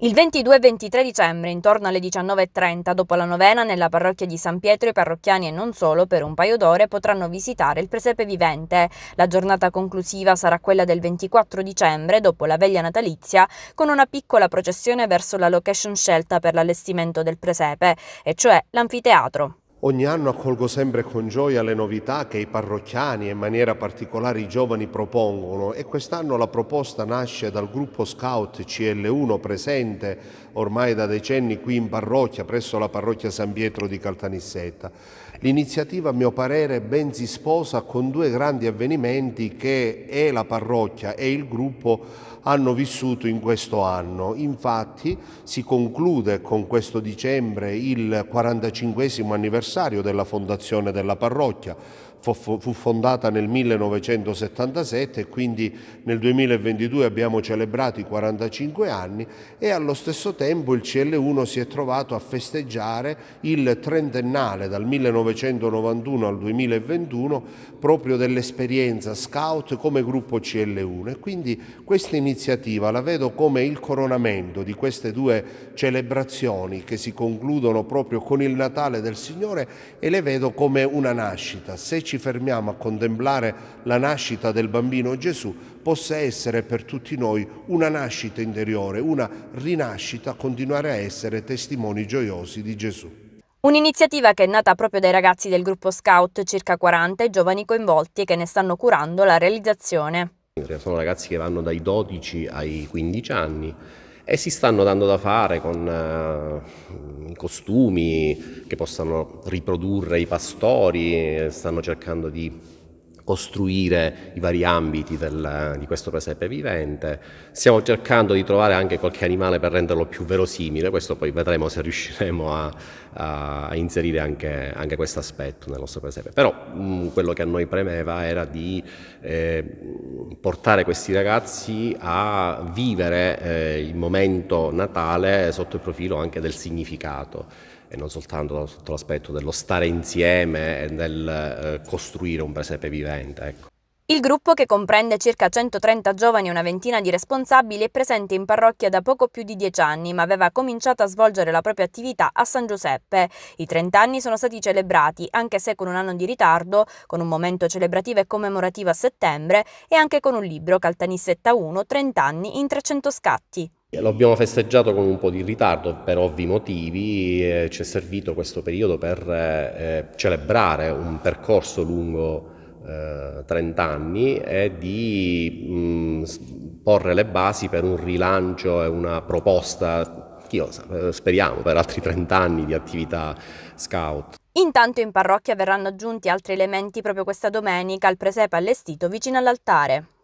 Il 22 e 23 dicembre, intorno alle 19.30, dopo la novena nella parrocchia di San Pietro, i parrocchiani e non solo, per un paio d'ore, potranno visitare il presepe vivente. La giornata conclusiva sarà quella del 24 dicembre, dopo la veglia natalizia, con una piccola processione verso la location scelta per l'allestimento del presepe, e cioè l'anfiteatro. Ogni anno accolgo sempre con gioia le novità che i parrocchiani e in maniera particolare i giovani propongono e quest'anno la proposta nasce dal gruppo scout CL1 presente ormai da decenni qui in parrocchia presso la parrocchia San Pietro di Caltanissetta. L'iniziativa a mio parere ben si sposa con due grandi avvenimenti che è la parrocchia e il gruppo hanno vissuto in questo anno. Infatti si conclude con questo dicembre il 45 anniversario anniversario della fondazione della parrocchia fu fondata nel 1977 e quindi nel 2022 abbiamo celebrato i 45 anni e allo stesso tempo il CL1 si è trovato a festeggiare il trentennale dal 1991 al 2021 proprio dell'esperienza scout come gruppo CL1 e quindi questa iniziativa la vedo come il coronamento di queste due celebrazioni che si concludono proprio con il Natale del Signore e le vedo come una nascita. Se ci fermiamo a contemplare la nascita del bambino Gesù, possa essere per tutti noi una nascita interiore, una rinascita, continuare a essere testimoni gioiosi di Gesù. Un'iniziativa che è nata proprio dai ragazzi del gruppo Scout, circa 40 giovani coinvolti che ne stanno curando la realizzazione. Sono ragazzi che vanno dai 12 ai 15 anni e si stanno dando da fare con uh, costumi che possano riprodurre i pastori, stanno cercando di costruire i vari ambiti del, di questo presepe vivente. Stiamo cercando di trovare anche qualche animale per renderlo più verosimile, questo poi vedremo se riusciremo a, a inserire anche, anche questo aspetto nel nostro presepe. Però mh, mm, quello che a noi premeva era di eh, portare questi ragazzi a vivere eh, il momento natale sotto il profilo anche del significato e non soltanto sotto l'aspetto dello stare insieme e del eh, costruire un presepe vivente. Ecco. Il gruppo, che comprende circa 130 giovani e una ventina di responsabili, è presente in parrocchia da poco più di dieci anni, ma aveva cominciato a svolgere la propria attività a San Giuseppe. I 30 anni sono stati celebrati, anche se con un anno di ritardo, con un momento celebrativo e commemorativo a settembre e anche con un libro, Caltanissetta 1, 30 anni in 300 scatti. Lo abbiamo festeggiato con un po' di ritardo per ovvi motivi, eh, ci è servito questo periodo per eh, eh celebrare un percorso lungo eh, 30 anni e di mh, mm, porre le basi per un rilancio e una proposta, io, eh, speriamo, per altri 30 anni di attività scout. Intanto in parrocchia verranno aggiunti altri elementi proprio questa domenica al presepe allestito vicino all'altare.